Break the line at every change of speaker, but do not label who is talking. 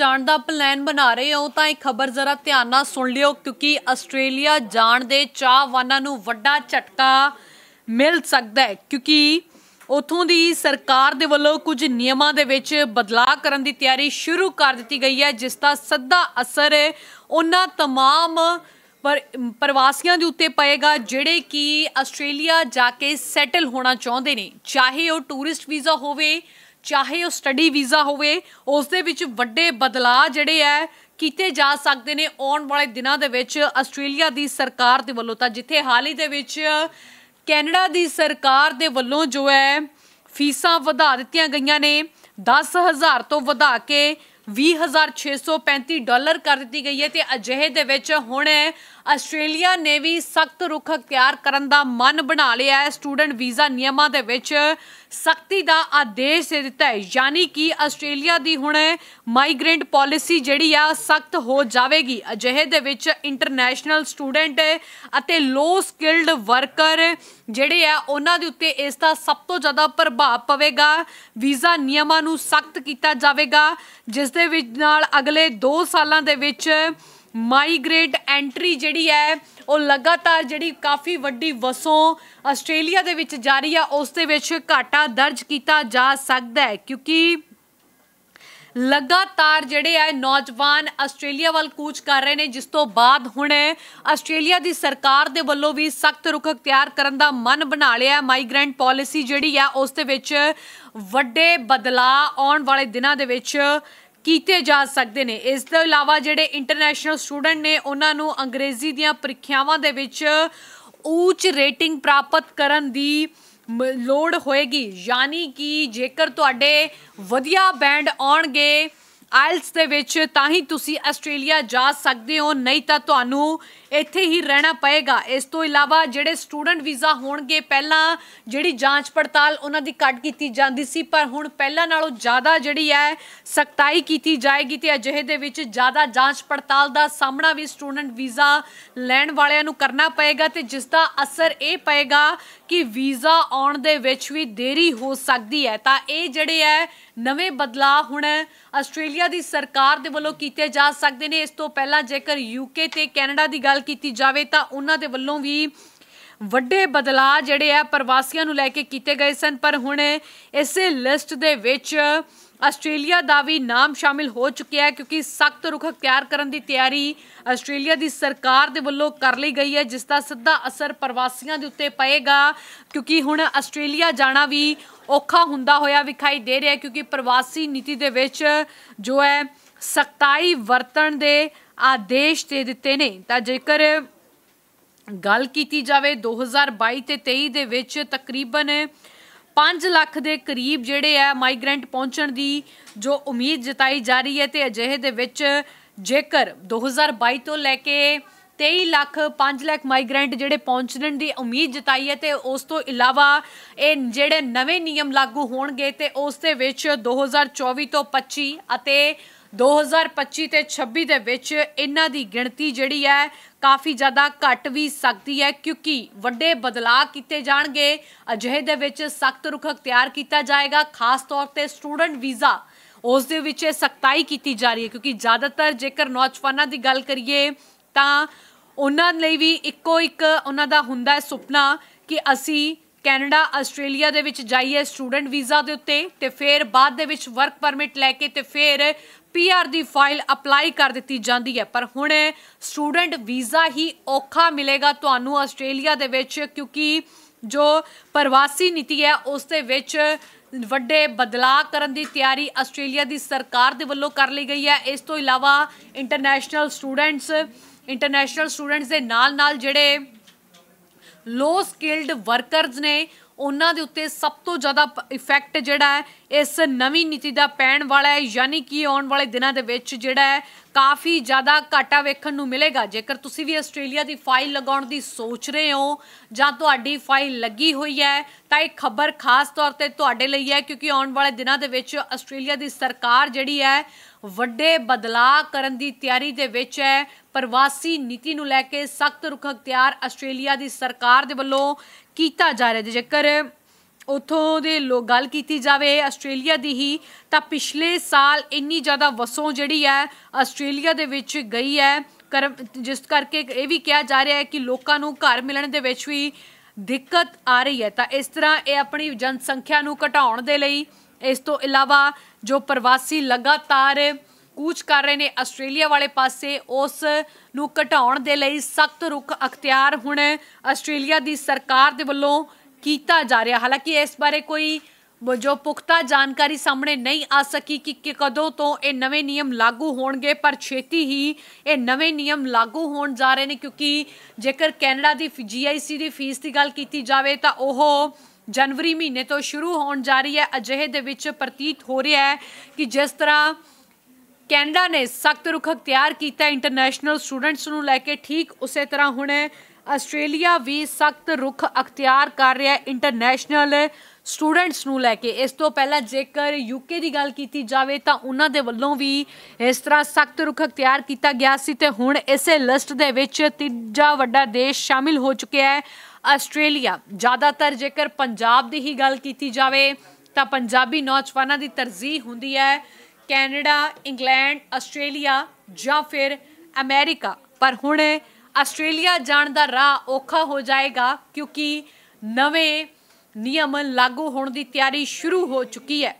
ਜਾਣ ਦਾ ਪਲਾਨ ਬਣਾ ਰਹੇ ਹੋ ਤਾਂ ਇਹ ਖਬਰ ਜ਼ਰਾ ਧਿਆਨ ਨਾਲ ਸੁਣ ਲਿਓ ਕਿਉਂਕਿ ਆਸਟ੍ਰੇਲੀਆ ਜਾਣ ਦੇ ਚਾਹਵਾਨਾਂ ਨੂੰ ਵੱਡਾ ਝਟਕਾ ਮਿਲ ਸਕਦਾ ਹੈ ਕਿਉਂਕਿ ਉਥੋਂ ਦੀ ਸਰਕਾਰ ਦੇ ਵੱਲੋਂ ਕੁਝ ਨਿਯਮਾਂ ਦੇ ਵਿੱਚ ਬਦਲਾਅ ਕਰਨ ਦੀ ਤਿਆਰੀ ਸ਼ੁਰੂ ਕਰ ਦਿੱਤੀ ਗਈ ਹੈ ਜਿਸ ਦਾ ਸਿੱਧਾ ਅਸਰ ਉਹਨਾਂ तमाम ਪਰ ਪ੍ਰਵਾਸੀਆਂ ਦੇ ਉੱਤੇ ਪਏਗਾ ਜਿਹੜੇ ਕਿ ਆਸਟ੍ਰੇਲੀਆ ਜਾ ਕੇ ਸੈਟਲ ਹੋਣਾ ਚਾਹੁੰਦੇ ਨੇ ਚਾਹੇ ਉਹ ਟੂਰਿਸਟ ਵੀਜ਼ਾ ਹੋਵੇ ਚਾਹੇ ਉਹ ਸਟੱਡੀ ਵੀਜ਼ਾ ਹੋਵੇ ਉਸ ਦੇ ਵਿੱਚ ਵੱਡੇ ਬਦਲਾਅ ਜਿਹੜੇ ਐ ਕੀਤੇ ਜਾ ਸਕਦੇ ਨੇ ਆਉਣ ਵਾਲੇ ਦਿਨਾਂ ਦੇ ਵਿੱਚ ਆਸਟ੍ਰੇਲੀਆ ਦੀ ਸਰਕਾਰ ਦੇ ਵੱਲੋਂ ਤਾਂ ਜਿੱਥੇ ਹਾਲ ਹੀ ਦੇ ਵਿੱਚ ਕੈਨੇਡਾ ਦੀ ਸਰਕਾਰ ਦੇ ਵੱਲੋਂ ਜੋ ਹੈ ਫੀਸਾਂ ਵਧਾ ਦਿੱਤੀਆਂ ਗਈਆਂ ਨੇ 10000 ਤੋਂ ਵਧਾ ਕੇ 20635 ਡਾਲਰ ਕਰ ਦਿੱਤੀ ਗਈ ਹੈ ਤੇ ਅਜਿਹੇ ਦੇ ਵਿੱਚ ਹੁਣ ਆਸਟ੍ਰੇਲੀਆ ਨੇ ਵੀ ਸਖਤ ਰੁਖ ਅਖਤਿਆਰ ਕਰਨ ਦਾ ਮਨ ਬਣਾ ਲਿਆ ਹੈ ਸਟੂਡੈਂਟ ਵੀਜ਼ਾ ਨਿਯਮਾਂ ਦੇ ਵਿੱਚ ਸਖਤੀ ਦਾ ਆਦੇਸ਼ ਦੇ ਦਿੱਤਾ ਹੈ ਯਾਨੀ ਕਿ ਆਸਟ੍ਰੇਲੀਆ ਦੀ ਹੁਣ ਮਾਈਗ੍ਰੈਂਟ ਪਾਲਿਸੀ ਜਿਹੜੀ ਆ ਸਖਤ ਹੋ ਜਾਵੇਗੀ ਅਜਿਹੇ ਦੇ ਵਿੱਚ ਇੰਟਰਨੈਸ਼ਨਲ ਸਟੂਡੈਂਟ ਅਤੇ ਲੋ ਸਕਿਲਡ ਵਰਕਰ ਜਿਹੜੇ ਆ ਉਹਨਾਂ ਦੇ ਉੱਤੇ ਇਸ ਦਾ ਸਭ ਤੋਂ ਜ਼ਿਆਦਾ ਪ੍ਰਭਾਵ ਪਵੇਗਾ ਵੀਜ਼ਾ ਨਿਯਮਾਂ ਨੂੰ ਸਖਤ ਕੀਤਾ ਜਾਵੇਗਾ ਜਿਸ ਦੇ ਵਿੱਚ ਨਾਲ ਅਗਲੇ 2 ਸਾਲਾਂ ਦੇ ਵਿੱਚ ਮਾਈਗ੍ਰੇਟ ਐਂਟਰੀ ਜਿਹੜੀ ਹੈ ਉਹ ਲਗਾਤਾਰ ਜਿਹੜੀ ਕਾਫੀ ਵੱਡੀ ਵਸੋਂ ਆਸਟ੍ਰੇਲੀਆ ਦੇ ਵਿੱਚ ਜਾਰੀ ਆ ਉਸ ਦੇ ਵਿੱਚ ਘਾਟਾ ਦਰਜ ਕੀਤਾ ਜਾ ਸਕਦਾ ਹੈ ਕਿਉਂਕਿ ਲਗਾਤਾਰ ਜਿਹੜੇ ਆ ਨੌਜਵਾਨ ਆਸਟ੍ਰੇਲੀਆ ਵੱਲ ਕੂਚ ਕਰ ਰਹੇ ਨੇ ਜਿਸ ਤੋਂ ਬਾਅਦ ਹੁਣ ਆਸਟ੍ਰੇਲੀਆ ਦੀ ਸਰਕਾਰ ਦੇ ਵੱਲੋਂ ਵੀ ਸਖਤ ਰੁਖ ਅਖਤਿਆਰ ਕਰਨ ਦਾ ਮਨ ਬਣਾ ਲਿਆ ਮਾਈਗ੍ਰੈਂਟ ਪਾਲਿਸੀ ਜਿਹੜੀ ਆ ਉਸ ਦੇ ਵਿੱਚ ਵੱਡੇ ਬਦਲਾਅ ਆਉਣ ਵਾਲੇ ਦਿਨਾਂ ਦੇ ਵਿੱਚ ਕੀਤੇ ਜਾ ਸਕਦੇ ਨੇ ਇਸ ਤੋਂ ਇਲਾਵਾ ਜਿਹੜੇ ਇੰਟਰਨੈਸ਼ਨਲ ਸਟੂਡੈਂਟ ਨੇ ਉਹਨਾਂ ਨੂੰ ਅੰਗਰੇਜ਼ੀ ਦੀਆਂ ਪ੍ਰੀਖਿਆਵਾਂ ਦੇ ਵਿੱਚ ਉੱਚ ਰੇਟਿੰਗ ਪ੍ਰਾਪਤ ਕਰਨ ਦੀ ਲੋੜ ਹੋਏਗੀ ਯਾਨੀ ਕਿ ਜੇਕਰ ਤੁਹਾਡੇ ਵਧੀਆ ਬੈਂਡ ਆਉਣਗੇ ਆਇਲਸ ਦੇ ਵਿੱਚ ਤਾਂ ਹੀ ਤੁਸੀਂ ਆਸਟ੍ਰੇਲੀਆ ਜਾ ਸਕਦੇ ਹੋ ਨਹੀਂ ਤਾਂ ਤੁਹਾਨੂੰ ਇੱਥੇ ਹੀ ਰਹਿਣਾ ਪਏਗਾ ਇਸ ਤੋਂ ਇਲਾਵਾ ਜਿਹੜੇ ਸਟੂਡੈਂਟ ਵੀਜ਼ਾ ਹੋਣਗੇ ਪਹਿਲਾਂ ਜਿਹੜੀ ਜਾਂਚ ਪੜਤਾਲ ਉਹਨਾਂ ਦੀ ਕੱਟ ਕੀਤੀ ਜਾਂਦੀ ਸੀ ਪਰ ਹੁਣ ਪਹਿਲਾਂ ਨਾਲੋਂ ਜ਼ਿਆਦਾ ਜਿਹੜੀ ਹੈ ਸਖਤਾਈ ਕੀਤੀ ਜਾਏਗੀ ਤੇ ਅਜਿਹੇ ਦੇ ਵਿੱਚ ਜ਼ਿਆਦਾ ਜਾਂਚ ਪੜਤਾਲ ਦਾ ਸਾਹਮਣਾ ਵੀ ਸਟੂਡੈਂਟ ਵੀਜ਼ਾ ਲੈਣ ਵਾਲਿਆਂ ਨੂੰ ਕਰਨਾ ਪਏਗਾ ਤੇ ਜਿਸ ਦਾ ਅਸਰ ਇਹ ਪਏਗਾ ਕਿ ਵੀਜ਼ਾ ਆਉਣ ਦੇ ਵਿੱਚ ਵੀ ਦੇਰੀ ਹੋ ਸਕਦੀ ਹੈ ਤਾਂ ਇਹ ਜਿਹੜੇ ਹੈ ਨਵੇਂ ਬਦਲਾਅ ਹੁਣ ਆਸਟ੍ਰੇਲੀਆ ਦੀ ਸਰਕਾਰ ਦੇ ਵੱਲੋਂ ਕੀਤੇ ਜਾ ਸਕਦੇ ਨੇ ਇਸ ਤੋਂ ਪਹਿਲਾਂ ਜੇਕਰ ਯੂਕੇ ਤੇ ਕੈਨੇਡਾ ਦੀ ਗੱਲ ਕੀਤੀ ਜਾਵੇ ਤਾਂ ਉਹਨਾਂ ਦੇ ਵੱਲੋਂ ਵੀ ਵੱਡੇ ਬਦਲਾਅ ਜਿਹੜੇ ਆ ਪ੍ਰਵਾਸੀਆਂ ਨੂੰ ਲੈ ਕੇ ਕੀਤੇ ਗਏ ਸਨ ਪਰ ਹੁਣ ਇਸੇ ਲਿਸਟ ਦੇ ਵਿੱਚ ਆਸਟ੍ਰੇਲੀਆ ਦਾ ਵੀ ਨਾਮ ਸ਼ਾਮਿਲ ਹੋ ਚੁੱਕਿਆ ਹੈ ਕਿਉਂਕਿ ਸਖਤ ਰੁਖ ਅਖਤਿਆਰ ਕਰਨ ਦੀ ਤਿਆਰੀ ਆਸਟ੍ਰੇਲੀਆ ਦੀ ਸਰਕਾਰ ਦੇ ਵੱਲੋਂ ਕਰ ਲਈ ਗਈ ਹੈ ਜਿਸ ਦਾ ਸਿੱਧਾ ਅਸਰ ਪ੍ਰਵਾਸੀਆਂ ਦੇ ਉੱਤੇ ਪਏਗਾ ਕਿਉਂਕਿ ਹੁਣ ਆਸਟ੍ਰੇਲੀਆ ਜਾਣਾ ਵੀ ਔਖਾ ਹੁੰਦਾ ਹੋਇਆ ਵਿਖਾਈ ਦੇ ਰਿਹਾ ਕਿਉਂਕਿ ਪ੍ਰਵਾਸੀ ਨੀਤੀ ਦੇ ਵਿੱਚ ਜੋ ਹੈ ਸਖਤਾਈ ਵਰਤਣ ਦੇ ਆਦੇਸ਼ ਦੇ ਦਿੱਤੇ ਨੇ ਤਾਂ ਜੇਕਰ ਗੱਲ ਕੀਤੀ ਜਾਵੇ 2022 ਤੇ 23 ਦੇ ਵਿੱਚ ਤਕਰੀਬਨ 5 ਲੱਖ ਦੇ ਕਰੀਬ ਜਿਹੜੇ ਆ ਮਾਈਗ੍ਰੈਂਟ ਪਹੁੰਚਣ ਦੀ ਜੋ ਉਮੀਦ ਜਤਾਈ ਜਾ ਰਹੀ ਹੈ ਤੇ ਅਜਿਹੇ ਦੇ ਵਿੱਚ ਜੇਕਰ 2022 ਤੋਂ ਲੈ ਕੇ 23 ਲੱਖ 5 ਲੱਖ ਮਾਈਗ੍ਰੈਂਟ ਜਿਹੜੇ ਪਹੁੰਚਣ ਦੀ ਉਮੀਦ ਜਤਾਈ ਹੈ ਤੇ ਉਸ ਤੋਂ ਇਲਾਵਾ ਇਹ ਜਿਹੜੇ ਨਵੇਂ ਨਿਯਮ ਲਾਗੂ ਹੋਣਗੇ ਤੇ ਉਸ ਦੇ ਵਿੱਚ 2024 ਤੋਂ 25 ਅਤੇ 2025 ਤੇ 26 ਦੇ ਵਿੱਚ ਇਹਨਾਂ ਦੀ ਗਿਣਤੀ ਜਿਹੜੀ ਹੈ ਕਾਫੀ ਜ਼ਿਆਦਾ ਘਟ ਵੀ ਸਕਦੀ ਹੈ ਕਿਉਂਕਿ ਵੱਡੇ ਬਦਲਾਅ ਕੀਤੇ ਜਾਣਗੇ ਅਜਿਹੇ ਦੇ ਵਿੱਚ ਸਖਤ ਰੁਖ ਅਖਤਿਆਰ ਕੀਤਾ ਜਾਏਗਾ ਖਾਸ ਤੌਰ ਤੇ ਸਟੂਡੈਂਟ ਵੀਜ਼ਾ ਉਸ ਦੇ ਵਿੱਚ ਸਖਤਾਈ ਕੀਤੀ ਜਾ ਰਹੀ ਹੈ ਕਿਉਂਕਿ ਜ਼ਿਆਦਾਤਰ ਜੇਕਰ ਨੌਜਵਾਨਾਂ ਦੀ ਗੱਲ ਕਰੀਏ ਤਾਂ ਉਹਨਾਂ ਲਈ ਵੀ ਇੱਕੋ ਇੱਕ ਉਹਨਾਂ ਦਾ ਹੁੰਦਾ ਹੈ ਸੁਪਨਾ ਕਿ ਅਸੀਂ ਕੈਨੇਡਾ ਆਸਟ੍ਰੇਲੀਆ ਦੇ ਵਿੱਚ ਜਾਈਏ ਸਟੂਡੈਂਟ ਵੀਜ਼ਾ ਦੇ ਉੱਤੇ ਤੇ ਫਿਰ ਬਾਅਦ ਦੇ ਵਿੱਚ ਵਰਕ ਪਰਮਿਟ ਲੈ ਕੇ ਤੇ ਫਿਰ ਪੀਆਰ ਦੀ ਫਾਈਲ ਅਪਲਾਈ ਕਰ ਦਿੱਤੀ ਜਾਂਦੀ ਹੈ ਪਰ ਹੁਣ ਸਟੂਡੈਂਟ ਵੀਜ਼ਾ ਹੀ ਔਖਾ ਮਿਲੇਗਾ ਤੁਹਾਨੂੰ ਆਸਟ੍ਰੇਲੀਆ ਦੇ ਵਿੱਚ ਕਿਉਂਕਿ ਜੋ ਪ੍ਰਵਾਸੀ ਨੀਤੀ ਹੈ ਉਸ ਦੇ ਵਿੱਚ ਵੱਡੇ ਬਦਲਾਅ ਕਰਨ ਦੀ ਤਿਆਰੀ ਆਸਟ੍ਰੇਲੀਆ ਦੀ ਸਰਕਾਰ ਦੇ ਵੱਲੋਂ ਕਰ ਲਈ ਗਈ ਹੈ ਇਸ ਤੋਂ ਇਲਾਵਾ ਇੰਟਰਨੈਸ਼ਨਲ ਸਟੂਡੈਂਟਸ ਇੰਟਰਨੈਸ਼ਨਲ ਸਟੂਡੈਂਟਸ ਦੇ ਨਾਲ-ਨਾਲ ਜਿਹੜੇ ਲੋ ਸਕਿਲਡ ਵਰਕਰਸ ਨੇ ਉਹਨਾਂ ਦੇ ਉੱਤੇ ਸਭ ਤੋਂ ਜ਼ਿਆਦਾ ਇਫੈਕਟ ਜਿਹੜਾ ਹੈ ਇਸ ਨਵੀਂ ਨੀਤੀ ਦਾ ਪੈਣ ਵਾਲਾ ਹੈ ਯਾਨੀ ਕਿ ਆਉਣ ਵਾਲੇ ਦਿਨਾਂ ਦੇ ਵਿੱਚ ਜਿਹੜਾ ਹੈ ਕਾਫੀ ਜ਼ਿਆਦਾ ਘਾਟਾ ਵੇਖਣ ਨੂੰ ਮਿਲੇਗਾ ਜੇਕਰ ਤੁਸੀਂ ਵੀ ਆਸਟ੍ਰੇਲੀਆ ਦੀ ਫਾਈਲ ਲਗਾਉਣ ਦੀ ਸੋਚ ਰਹੇ ਹੋ ਜਾਂ ਤੁਹਾਡੀ ਫਾਈਲ ਲੱਗੀ ਹੋਈ ਹੈ ਤਾਂ ਇਹ ਖਬਰ ਖਾਸ ਤੌਰ ਤੇ ਤੁਹਾਡੇ ਲਈ ਹੈ ਕਿਉਂਕਿ ਆਉਣ ਵਾਲੇ ਦਿਨਾਂ ਦੇ ਵਿੱਚ ਆਸਟ੍ਰੇਲੀਆ ਦੀ ਸਰਕਾਰ ਜਿਹੜੀ ਹੈ ਵੱਡੇ ਬਦਲਾਅ ਕਰਨ ਦੀ ਤਿਆਰੀ ਦੇ ਵਿੱਚ ਹੈ ਪ੍ਰਵਾਸੀ ਨੀਤੀ ਨੂੰ ਲੈ ਕੇ ਸਖਤ ਰੁਖ ਅਖਤਿਆਰ ਆਸਟ੍ਰੇਲੀਆ ਦੀ ਸਰਕਾਰ ਦੇ ਵੱਲੋਂ ਕੀਤਾ ਜਾ ਰਿਹਾ ਜੇਕਰ ਉਥੋਂ ਦੇ ਲੋਕ ਗੱਲ ਕੀਤੀ ਜਾਵੇ ਆਸਟ੍ਰੇਲੀਆ ਦੀ ਹੀ ਤਾਂ ਪਿਛਲੇ ਸਾਲ ਇੰਨੀ ਜ਼ਿਆਦਾ ਵਸੋਂ ਜਿਹੜੀ ਹੈ ਆਸਟ੍ਰੇਲੀਆ ਦੇ ਵਿੱਚ ਗਈ ਹੈ ਜਿਸ ਕਰਕੇ ਇਹ ਵੀ ਕਿਹਾ ਜਾ ਰਿਹਾ ਹੈ ਕਿ ਲੋਕਾਂ ਨੂੰ ਘਰ ਮਿਲਣ ਦੇ ਵਿੱਚ ਵੀ ਦਿੱਕਤ ਆ ਰਹੀ ਹੈ ਤਾਂ ਇਸ ਤਰ੍ਹਾਂ ਇਹ ਆਪਣੀ ਜਨਸੰਖਿਆ ਨੂੰ ਘਟਾਉਣ ਦੇ ਲਈ ਇਸ ਤੋਂ ਇਲਾਵਾ ਜੋ ਪ੍ਰਵਾਸੀ ਲਗਾਤਾਰ ਕੂਚ ਕਰ ਰਹੇ ਨੇ ਆਸਟ੍ਰੇਲੀਆ ਵਾਲੇ ਪਾਸੇ ਉਸ ਨੂੰ ਘਟਾਉਣ ਦੇ ਲਈ ਸਖਤ ਰੁਖ ਅਖਤਿਆਰ ਹੁਣ ਆਸਟ੍ਰੇਲੀਆ ਦੀ ਸਰਕਾਰ ਦੇ ਵੱਲੋਂ ਕੀਤਾ ਜਾ ਰਿਹਾ ਹਾਲਾਂਕਿ ਇਸ ਬਾਰੇ ਕੋਈ ਜੋ ਪੁਖਤਾ ਜਾਣਕਾਰੀ ਸਾਹਮਣੇ ਨਹੀਂ ਆ ਸਕੀ ਕਿ ਕਦੋਂ ਤੋਂ ਇਹ ਨਵੇਂ ਨਿਯਮ ਲਾਗੂ ਹੋਣਗੇ ਪਰ ਛੇਤੀ ਹੀ ਇਹ ਨਵੇਂ ਨਿਯਮ ਲਾਗੂ ਹੋਣ ਜਾ ਰਹੇ ਨੇ ਕਿਉਂਕਿ ਜੇਕਰ ਕੈਨੇਡਾ ਦੀ ਜੀਆਈਸੀ ਦੀ ਫੀਸ ਦੀ ਗੱਲ ਕੀਤੀ ਜਾਵੇ ਤਾਂ ਉਹ ਜਨਵਰੀ ਮਹੀਨੇ ਤੋਂ ਸ਼ੁਰੂ ਹੋਣ ਜਾ ਰਹੀ ਹੈ ਅਜਿਹੇ ਦੇ ਵਿੱਚ ਪ੍ਰਤੀਤ ਹੋ ਰਿਹਾ ਹੈ ਕਿ ਜਿਸ ਤਰ੍ਹਾਂ ਕੈਨੇਡਾ ਨੇ ਸਖਤ ਰੁਖ ਤਿਆਰ ਕੀਤਾ ਇੰਟਰਨੈਸ਼ਨਲ ਸਟੂਡੈਂਟਸ ਨੂੰ ਲੈ ਕੇ ਠੀਕ ਉਸੇ ਤਰ੍ਹਾਂ ਹੁਣ ਆਸਟ੍ਰੇਲੀਆ ਵੀ ਸਖਤ ਰੁਖ ਅਖਤਿਆਰ ਕਰ ਰਿਹਾ ਹੈ ਇੰਟਰਨੈਸ਼ਨਲ ਸਟੂਡੈਂਟਸ ਨੂੰ ਲੈ ਕੇ ਇਸ ਤੋਂ ਪਹਿਲਾਂ ਜੇਕਰ ਯੂਕੇ ਦੀ ਗੱਲ ਕੀਤੀ ਜਾਵੇ ਤਾਂ ਉਹਨਾਂ ਦੇ ਵੱਲੋਂ ਵੀ ਇਸ ਤਰ੍ਹਾਂ ਸਖਤ ਰੁਖ ਅਖਤਿਆਰ ਕੀਤਾ ਗਿਆ ਸੀ ਤੇ ਹੁਣ ਇਸੇ ਲਿਸਟ ਦੇ ਵਿੱਚ ਤੀਜਾ ਵੱਡਾ ਦੇਸ਼ ਸ਼ਾਮਿਲ ਹੋ ਚੁੱਕਿਆ ਹੈ ਆਸਟ੍ਰੇਲੀਆ ਜ਼ਿਆਦਾਤਰ ਜੇਕਰ ਪੰਜਾਬ ਦੀ ਹੀ ਗੱਲ ਕੀਤੀ ਜਾਵੇ ਤਾਂ ਪੰਜਾਬੀ ਨੌਜਵਾਨਾਂ ਦੀ ਤਰਜੀਹ ਹੁੰਦੀ ਹੈ ਕੈਨੇਡਾ ਇੰਗਲੈਂਡ ਆਸਟ੍ਰੇਲੀਆ ਜਾਂ ਫਿਰ ਅਮਰੀਕਾ ਪਰ ਹੁਣ ਆਸਟ੍ਰੇਲੀਆ ਜਾਣ ਦਾ ਰਾਹ ਔਖਾ ਹੋ ਜਾਏਗਾ ਕਿਉਂਕਿ ਨਵੇਂ ਨਿਯਮ ਲਾਗੂ ਹੋਣ ਦੀ ਤਿਆਰੀ ਸ਼ੁਰੂ ਹੋ ਚੁੱਕੀ ਹੈ